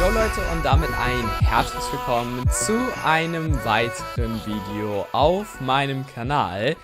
Jo Leute und damit ein herzliches Willkommen zu einem weiteren Video auf meinem Kanal.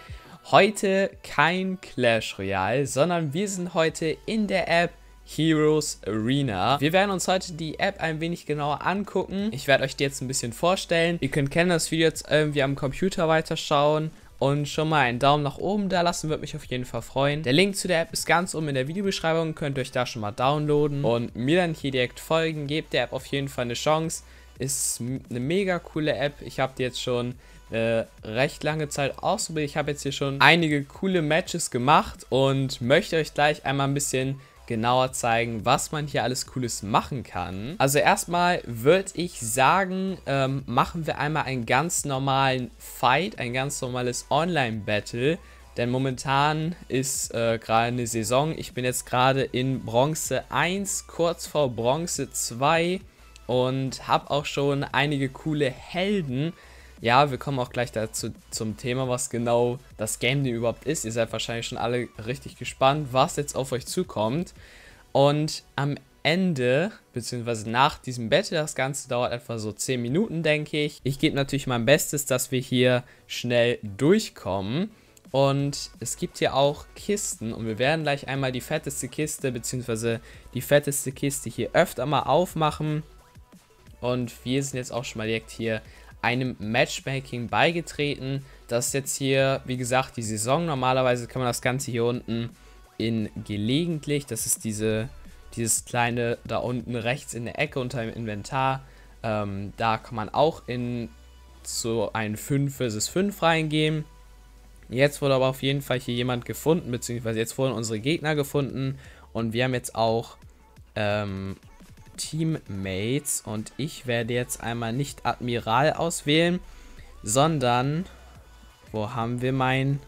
Heute kein Clash Royale, sondern wir sind heute in der App Heroes Arena. Wir werden uns heute die App ein wenig genauer angucken. Ich werde euch die jetzt ein bisschen vorstellen. Ihr könnt kennen das Video jetzt irgendwie am Computer weiterschauen und schon mal einen Daumen nach oben da lassen, würde mich auf jeden Fall freuen. Der Link zu der App ist ganz oben in der Videobeschreibung, könnt ihr euch da schon mal downloaden und mir dann hier direkt folgen. Gebt der App auf jeden Fall eine Chance. Ist eine mega coole App. Ich habe die jetzt schon äh, recht lange Zeit ausprobiert. Ich habe jetzt hier schon einige coole Matches gemacht und möchte euch gleich einmal ein bisschen genauer zeigen, was man hier alles Cooles machen kann. Also erstmal würde ich sagen, ähm, machen wir einmal einen ganz normalen Fight, ein ganz normales Online-Battle. Denn momentan ist äh, gerade eine Saison. Ich bin jetzt gerade in Bronze 1, kurz vor Bronze 2 und habe auch schon einige coole Helden ja, wir kommen auch gleich dazu zum Thema, was genau das Game denn überhaupt ist. Ihr seid wahrscheinlich schon alle richtig gespannt, was jetzt auf euch zukommt. Und am Ende, beziehungsweise nach diesem Battle, das Ganze dauert etwa so 10 Minuten, denke ich. Ich gebe natürlich mein Bestes, dass wir hier schnell durchkommen. Und es gibt hier auch Kisten und wir werden gleich einmal die fetteste Kiste, beziehungsweise die fetteste Kiste hier öfter mal aufmachen. Und wir sind jetzt auch schon mal direkt hier einem Matchmaking beigetreten. Das ist jetzt hier, wie gesagt, die Saison. Normalerweise kann man das Ganze hier unten in gelegentlich, das ist diese, dieses kleine da unten rechts in der Ecke unter dem Inventar, ähm, da kann man auch in so ein 5 vs 5 reingehen. Jetzt wurde aber auf jeden Fall hier jemand gefunden, beziehungsweise jetzt wurden unsere Gegner gefunden und wir haben jetzt auch ähm, Teammates. Und ich werde jetzt einmal nicht Admiral auswählen, sondern... Wo haben wir meinen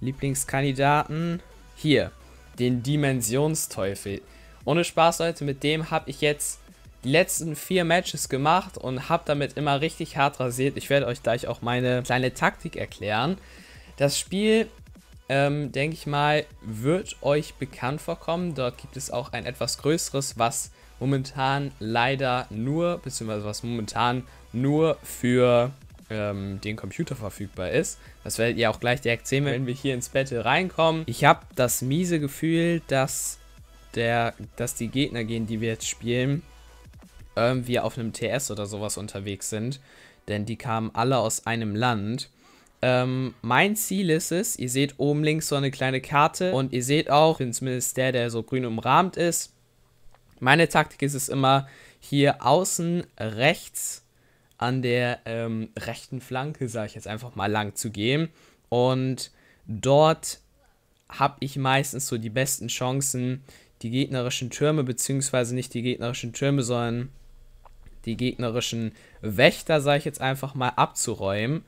Lieblingskandidaten? Hier, den Dimensionsteufel. Ohne Spaß, Leute, mit dem habe ich jetzt die letzten vier Matches gemacht und habe damit immer richtig hart rasiert. Ich werde euch gleich auch meine kleine Taktik erklären. Das Spiel, ähm, denke ich mal, wird euch bekannt vorkommen. Dort gibt es auch ein etwas größeres, was momentan leider nur, beziehungsweise was momentan nur für ähm, den Computer verfügbar ist. Das werdet ihr auch gleich direkt sehen, wenn wir hier ins Battle reinkommen. Ich habe das miese Gefühl, dass, der, dass die Gegner, gegen die wir jetzt spielen, irgendwie auf einem TS oder sowas unterwegs sind. Denn die kamen alle aus einem Land. Ähm, mein Ziel ist es, ihr seht oben links so eine kleine Karte und ihr seht auch, zumindest der, der so grün umrahmt ist, meine Taktik ist es immer, hier außen rechts an der ähm, rechten Flanke, sage ich jetzt einfach mal, lang zu gehen. Und dort habe ich meistens so die besten Chancen, die gegnerischen Türme, beziehungsweise nicht die gegnerischen Türme, sondern die gegnerischen Wächter, sage ich jetzt einfach mal, abzuräumen.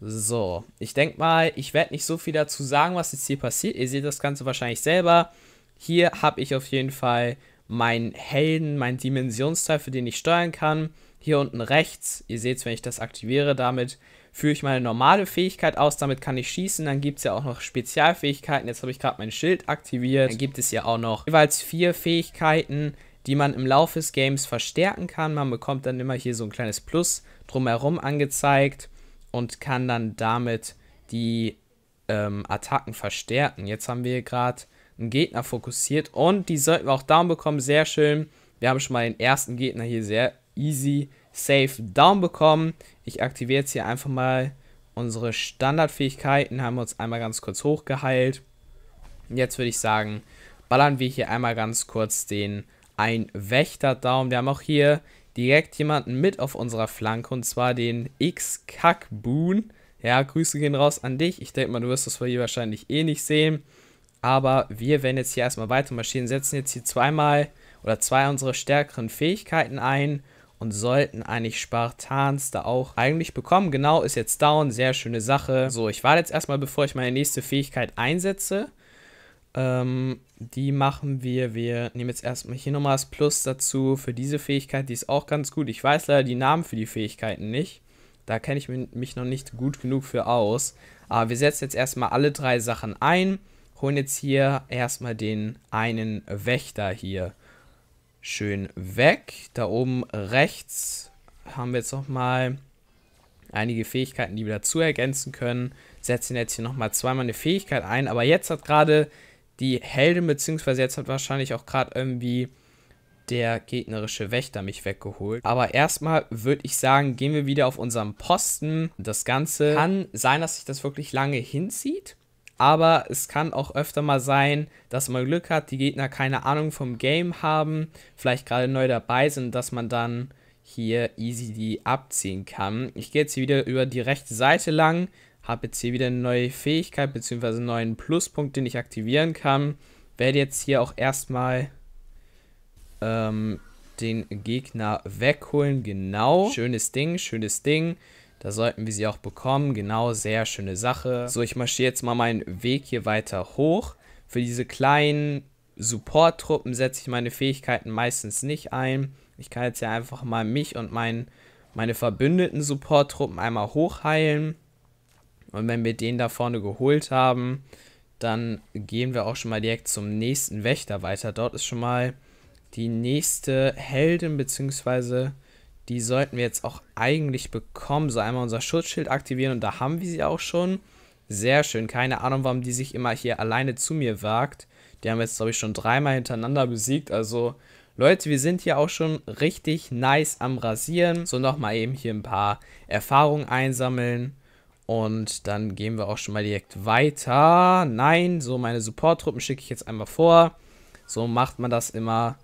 So, ich denke mal, ich werde nicht so viel dazu sagen, was jetzt hier passiert. Ihr seht das Ganze wahrscheinlich selber. Hier habe ich auf jeden Fall mein Helden, mein Dimensionsteil, für den ich steuern kann. Hier unten rechts, ihr seht es, wenn ich das aktiviere, damit führe ich meine normale Fähigkeit aus, damit kann ich schießen, dann gibt es ja auch noch Spezialfähigkeiten, jetzt habe ich gerade mein Schild aktiviert, dann gibt es ja auch noch jeweils vier Fähigkeiten, die man im Laufe des Games verstärken kann, man bekommt dann immer hier so ein kleines Plus drumherum angezeigt und kann dann damit die ähm, Attacken verstärken. Jetzt haben wir gerade einen Gegner fokussiert. Und die sollten wir auch down bekommen. Sehr schön. Wir haben schon mal den ersten Gegner hier sehr easy, safe down bekommen. Ich aktiviere jetzt hier einfach mal unsere Standardfähigkeiten. Haben wir uns einmal ganz kurz hochgeheilt. Jetzt würde ich sagen, ballern wir hier einmal ganz kurz den ein Wächter down. Wir haben auch hier direkt jemanden mit auf unserer Flanke und zwar den X-Kack-Boon. Ja, Grüße gehen raus an dich. Ich denke mal, du wirst das hier wahrscheinlich eh nicht sehen. Aber wir werden jetzt hier erstmal weiter marschieren, setzen jetzt hier zweimal oder zwei unserer stärkeren Fähigkeiten ein und sollten eigentlich Spartans da auch eigentlich bekommen. Genau, ist jetzt down, sehr schöne Sache. So, ich warte jetzt erstmal, bevor ich meine nächste Fähigkeit einsetze. Ähm, die machen wir, wir nehmen jetzt erstmal hier nochmal das Plus dazu für diese Fähigkeit, die ist auch ganz gut. Ich weiß leider die Namen für die Fähigkeiten nicht. Da kenne ich mich noch nicht gut genug für aus. Aber wir setzen jetzt erstmal alle drei Sachen ein holen jetzt hier erstmal den einen Wächter hier schön weg. Da oben rechts haben wir jetzt nochmal einige Fähigkeiten, die wir dazu ergänzen können. Setzen jetzt hier nochmal zweimal eine Fähigkeit ein. Aber jetzt hat gerade die Heldin, beziehungsweise jetzt hat wahrscheinlich auch gerade irgendwie der gegnerische Wächter mich weggeholt. Aber erstmal würde ich sagen, gehen wir wieder auf unseren Posten. Das Ganze kann sein, dass sich das wirklich lange hinzieht aber es kann auch öfter mal sein, dass man Glück hat, die Gegner keine Ahnung vom Game haben, vielleicht gerade neu dabei sind, dass man dann hier easy die abziehen kann. Ich gehe jetzt hier wieder über die rechte Seite lang, habe jetzt hier wieder eine neue Fähigkeit bzw. einen neuen Pluspunkt, den ich aktivieren kann. Werde jetzt hier auch erstmal ähm, den Gegner wegholen, genau. Schönes Ding, schönes Ding. Da sollten wir sie auch bekommen. Genau, sehr schöne Sache. So, ich marschiere jetzt mal meinen Weg hier weiter hoch. Für diese kleinen Support-Truppen setze ich meine Fähigkeiten meistens nicht ein. Ich kann jetzt ja einfach mal mich und mein, meine verbündeten Support-Truppen einmal hochheilen. Und wenn wir den da vorne geholt haben, dann gehen wir auch schon mal direkt zum nächsten Wächter weiter. Dort ist schon mal die nächste Heldin, beziehungsweise die sollten wir jetzt auch eigentlich bekommen. So einmal unser Schutzschild aktivieren und da haben wir sie auch schon. Sehr schön. Keine Ahnung, warum die sich immer hier alleine zu mir wagt. Die haben wir jetzt, glaube ich, schon dreimal hintereinander besiegt. Also, Leute, wir sind hier auch schon richtig nice am Rasieren. So, nochmal eben hier ein paar Erfahrungen einsammeln. Und dann gehen wir auch schon mal direkt weiter. Nein, so meine Support-Truppen schicke ich jetzt einmal vor. So macht man das immer.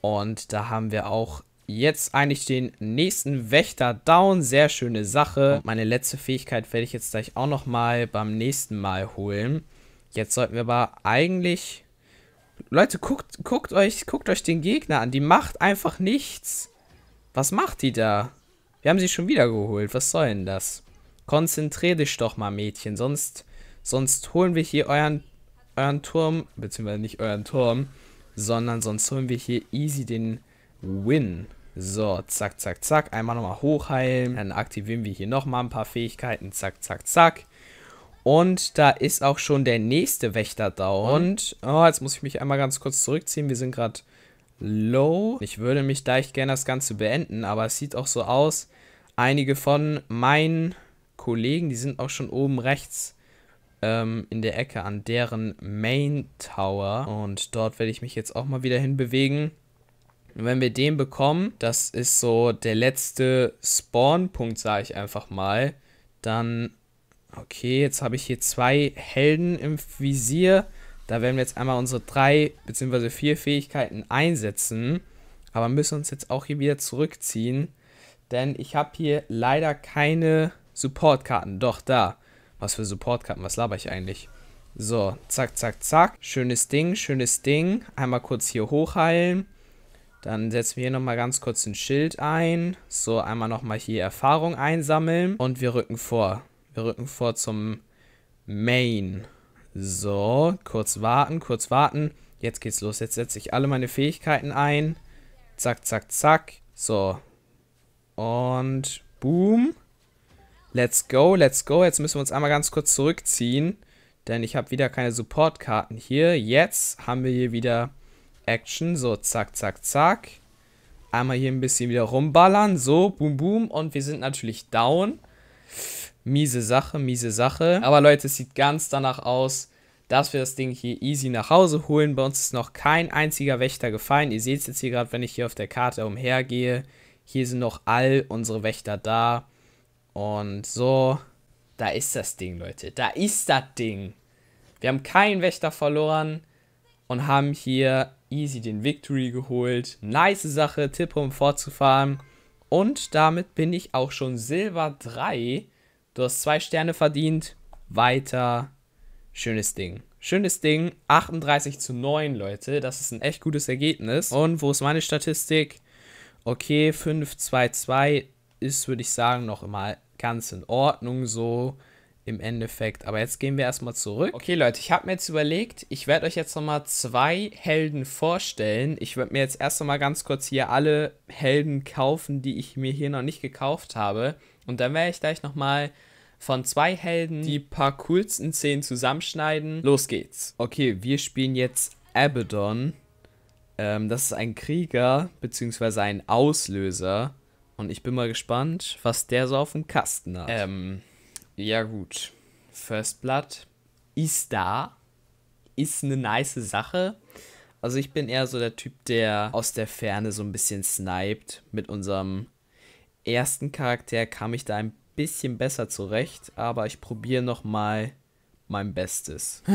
Und da haben wir auch jetzt eigentlich den nächsten Wächter down. Sehr schöne Sache. Meine letzte Fähigkeit werde ich jetzt gleich auch nochmal beim nächsten Mal holen. Jetzt sollten wir aber eigentlich... Leute, guckt, guckt, euch, guckt euch den Gegner an. Die macht einfach nichts. Was macht die da? Wir haben sie schon wieder geholt. Was soll denn das? Konzentrier dich doch mal, Mädchen. Sonst, sonst holen wir hier euren, euren Turm. Beziehungsweise nicht euren Turm. Sondern sonst holen wir hier easy den Win. So, zack, zack, zack. Einmal nochmal hochheilen. Dann aktivieren wir hier nochmal ein paar Fähigkeiten. Zack, zack, zack. Und da ist auch schon der nächste Wächter da. Und, oh, jetzt muss ich mich einmal ganz kurz zurückziehen. Wir sind gerade low. Ich würde mich da echt gerne das Ganze beenden, aber es sieht auch so aus. Einige von meinen Kollegen, die sind auch schon oben rechts ähm, in der Ecke an deren Main Tower. Und dort werde ich mich jetzt auch mal wieder hinbewegen. Und wenn wir den bekommen, das ist so der letzte Spawn-Punkt, sage ich einfach mal, dann, okay, jetzt habe ich hier zwei Helden im Visier. Da werden wir jetzt einmal unsere drei bzw. vier Fähigkeiten einsetzen, aber müssen uns jetzt auch hier wieder zurückziehen, denn ich habe hier leider keine Supportkarten. Doch, da. Was für Supportkarten? Was laber ich eigentlich? So, zack, zack, zack. Schönes Ding, schönes Ding. Einmal kurz hier hochheilen. Dann setzen wir hier nochmal ganz kurz ein Schild ein. So, einmal nochmal hier Erfahrung einsammeln. Und wir rücken vor. Wir rücken vor zum Main. So, kurz warten, kurz warten. Jetzt geht's los. Jetzt setze ich alle meine Fähigkeiten ein. Zack, zack, zack. So. Und boom. Let's go, let's go. Jetzt müssen wir uns einmal ganz kurz zurückziehen. Denn ich habe wieder keine Supportkarten hier. Jetzt haben wir hier wieder Action. So, zack, zack, zack. Einmal hier ein bisschen wieder rumballern. So, boom, boom. Und wir sind natürlich down. Miese Sache, miese Sache. Aber Leute, es sieht ganz danach aus, dass wir das Ding hier easy nach Hause holen. Bei uns ist noch kein einziger Wächter gefallen. Ihr seht es jetzt hier gerade, wenn ich hier auf der Karte umhergehe. Hier sind noch all unsere Wächter da. Und so, da ist das Ding, Leute. Da ist das Ding. Wir haben keinen Wächter verloren und haben hier easy den Victory geholt. Nice Sache, Tipp, um fortzufahren. Und damit bin ich auch schon Silber 3. Du hast zwei Sterne verdient. Weiter. Schönes Ding. Schönes Ding. 38 zu 9, Leute. Das ist ein echt gutes Ergebnis. Und wo ist meine Statistik? Okay, 5-2-2 ist, würde ich sagen, noch immer ganz in Ordnung so im Endeffekt. Aber jetzt gehen wir erstmal zurück. Okay, Leute, ich habe mir jetzt überlegt, ich werde euch jetzt nochmal zwei Helden vorstellen. Ich werde mir jetzt erst einmal ganz kurz hier alle Helden kaufen, die ich mir hier noch nicht gekauft habe. Und dann werde ich gleich nochmal von zwei Helden die paar coolsten Szenen zusammenschneiden. Los geht's. Okay, wir spielen jetzt Abaddon. Ähm, das ist ein Krieger, beziehungsweise ein Auslöser. Und ich bin mal gespannt, was der so auf dem Kasten hat. Ähm, ja, gut. First Blood ist da. Ist eine nice Sache. Also ich bin eher so der Typ, der aus der Ferne so ein bisschen sniped. Mit unserem ersten Charakter kam ich da ein bisschen besser zurecht, aber ich probiere nochmal mein Bestes.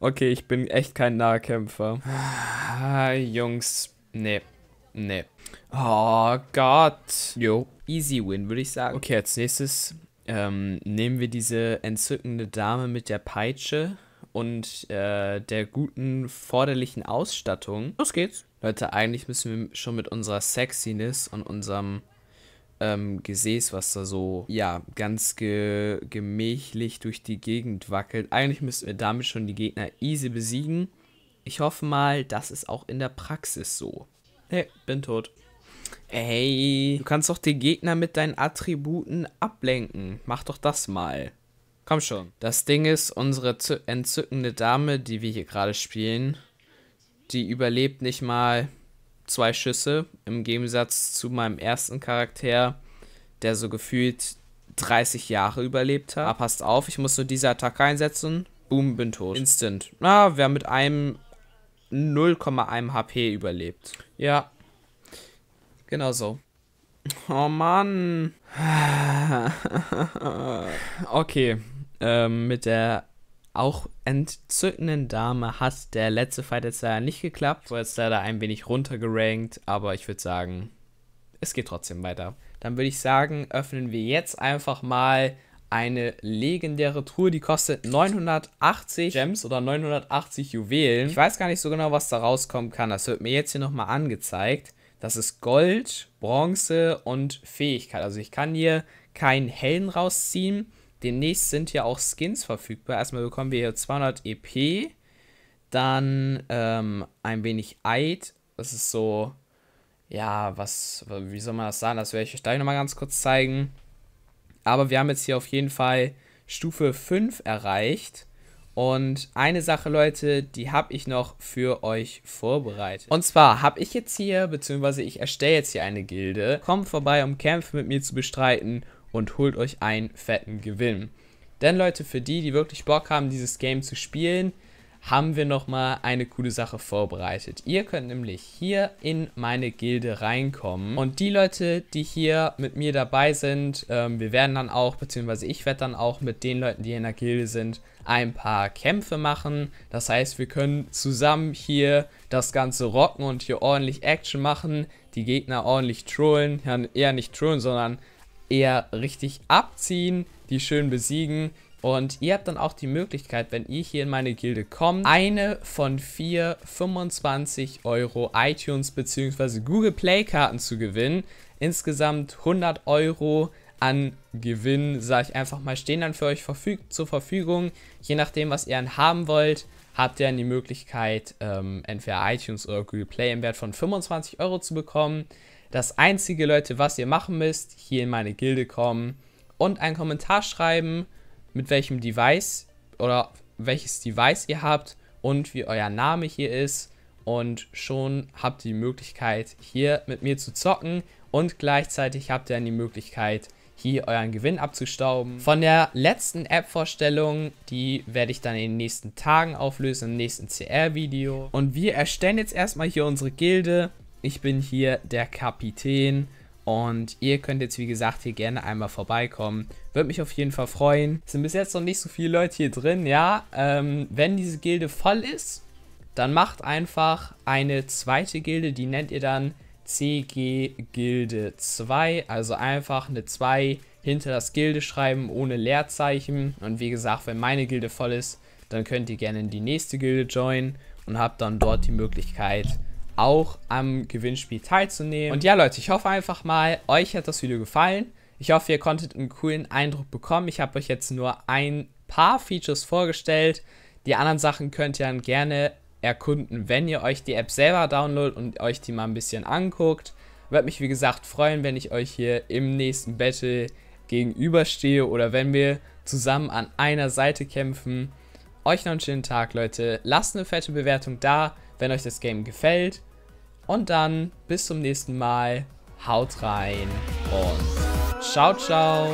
okay, ich bin echt kein Nahkämpfer. Ah, Jungs, nee. Nee. Oh Gott. Jo. Easy win, würde ich sagen. Okay, als nächstes ähm, nehmen wir diese entzückende Dame mit der Peitsche und äh, der guten forderlichen Ausstattung. Los geht's. Leute, eigentlich müssen wir schon mit unserer Sexiness und unserem ähm, Gesäß, was da so, ja, ganz ge gemächlich durch die Gegend wackelt. Eigentlich müssen wir damit schon die Gegner easy besiegen. Ich hoffe mal, das ist auch in der Praxis so. Hey, bin tot. Ey. Du kannst doch den Gegner mit deinen Attributen ablenken. Mach doch das mal. Komm schon. Das Ding ist, unsere entzückende Dame, die wir hier gerade spielen, die überlebt nicht mal zwei Schüsse. Im Gegensatz zu meinem ersten Charakter, der so gefühlt 30 Jahre überlebt hat. Aber ah, passt auf, ich muss nur diese Attacke einsetzen. Boom, bin tot. Instant. Na, ah, wer mit einem 0,1 HP überlebt. Ja. Genau so. Oh Mann. Okay. Ähm, mit der auch entzückenden Dame hat der letzte Fight jetzt leider nicht geklappt. War jetzt leider ein wenig runtergerankt, aber ich würde sagen, es geht trotzdem weiter. Dann würde ich sagen, öffnen wir jetzt einfach mal eine legendäre Truhe, die kostet 980 Gems oder 980 Juwelen. Ich weiß gar nicht so genau, was da rauskommen kann. Das wird mir jetzt hier nochmal angezeigt. Das ist Gold, Bronze und Fähigkeit. Also ich kann hier keinen Helden rausziehen. Demnächst sind hier auch Skins verfügbar. Erstmal bekommen wir hier 200 EP, dann ähm, ein wenig Eid. Das ist so, ja, was, wie soll man das sagen? Das werde ich euch gleich nochmal ganz kurz zeigen. Aber wir haben jetzt hier auf jeden Fall Stufe 5 erreicht. Und eine Sache, Leute, die habe ich noch für euch vorbereitet. Und zwar habe ich jetzt hier, beziehungsweise ich erstelle jetzt hier eine Gilde. Kommt vorbei, um Kämpfe mit mir zu bestreiten und holt euch einen fetten Gewinn. Denn Leute, für die, die wirklich Bock haben, dieses Game zu spielen, haben wir nochmal eine coole Sache vorbereitet. Ihr könnt nämlich hier in meine Gilde reinkommen und die Leute, die hier mit mir dabei sind, ähm, wir werden dann auch, beziehungsweise ich werde dann auch mit den Leuten, die in der Gilde sind, ein paar Kämpfe machen. Das heißt, wir können zusammen hier das Ganze rocken und hier ordentlich Action machen, die Gegner ordentlich trollen, ja, eher nicht trollen, sondern eher richtig abziehen, die schön besiegen. Und ihr habt dann auch die Möglichkeit, wenn ihr hier in meine Gilde kommt, eine von vier 25 Euro iTunes bzw. Google Play Karten zu gewinnen. Insgesamt 100 Euro an Gewinn, sage ich einfach mal, stehen dann für euch verfüg zur Verfügung. Je nachdem, was ihr dann haben wollt, habt ihr dann die Möglichkeit, ähm, entweder iTunes oder Google Play im Wert von 25 Euro zu bekommen. Das einzige, Leute, was ihr machen müsst, hier in meine Gilde kommen und einen Kommentar schreiben mit welchem Device oder welches Device ihr habt und wie euer Name hier ist. Und schon habt ihr die Möglichkeit, hier mit mir zu zocken. Und gleichzeitig habt ihr dann die Möglichkeit, hier euren Gewinn abzustauben. Von der letzten App-Vorstellung, die werde ich dann in den nächsten Tagen auflösen, im nächsten CR-Video. Und wir erstellen jetzt erstmal hier unsere Gilde. Ich bin hier der Kapitän. Und ihr könnt jetzt, wie gesagt, hier gerne einmal vorbeikommen. Würde mich auf jeden Fall freuen. Es sind bis jetzt noch nicht so viele Leute hier drin, ja. Ähm, wenn diese Gilde voll ist, dann macht einfach eine zweite Gilde. Die nennt ihr dann CG Gilde 2. Also einfach eine 2 hinter das Gilde schreiben, ohne Leerzeichen. Und wie gesagt, wenn meine Gilde voll ist, dann könnt ihr gerne in die nächste Gilde joinen und habt dann dort die Möglichkeit, auch am Gewinnspiel teilzunehmen. Und ja, Leute, ich hoffe einfach mal, euch hat das Video gefallen. Ich hoffe, ihr konntet einen coolen Eindruck bekommen. Ich habe euch jetzt nur ein paar Features vorgestellt. Die anderen Sachen könnt ihr dann gerne erkunden, wenn ihr euch die App selber downloadet und euch die mal ein bisschen anguckt. Würde mich wie gesagt freuen, wenn ich euch hier im nächsten Battle gegenüberstehe oder wenn wir zusammen an einer Seite kämpfen. Euch noch einen schönen Tag, Leute. Lasst eine fette Bewertung da, wenn euch das Game gefällt. Und dann bis zum nächsten Mal. Haut rein und ciao, ciao.